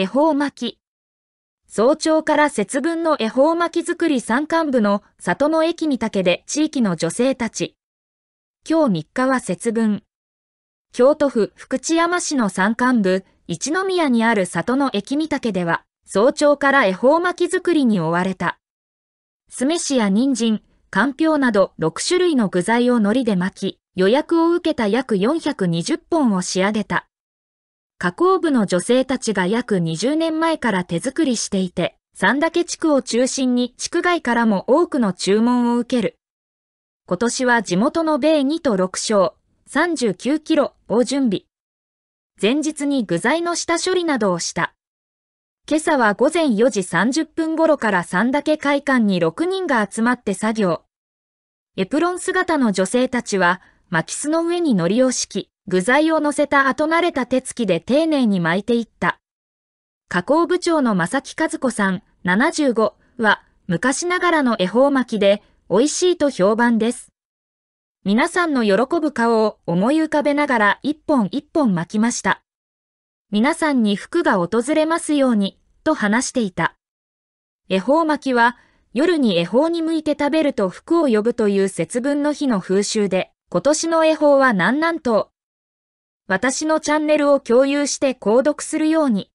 恵方巻き。早朝から節分の恵方巻き作り山間部の里の駅見けで地域の女性たち。今日3日は節分。京都府福知山市の山間部、一宮にある里の駅見けでは、早朝から恵方巻き作りに追われた。酢飯や人参、かんぴょうなど6種類の具材を海苔で巻き、予約を受けた約420本を仕上げた。加工部の女性たちが約20年前から手作りしていて、三岳地区を中心に地区外からも多くの注文を受ける。今年は地元の米2と6勝、39キロを準備。前日に具材の下処理などをした。今朝は午前4時30分頃から三岳会館に6人が集まって作業。エプロン姿の女性たちは、巻き巣の上に糊を敷き、具材を乗せた後慣れた手つきで丁寧に巻いていった。加工部長の正木和子さん75は昔ながらの恵方巻きで美味しいと評判です。皆さんの喜ぶ顔を思い浮かべながら一本一本巻きました。皆さんに服が訪れますようにと話していた。恵方巻きは夜に恵方に向いて食べると服を呼ぶという節分の日の風習で、今年の恵方は南南東、私のチャンネルを共有して購読するように。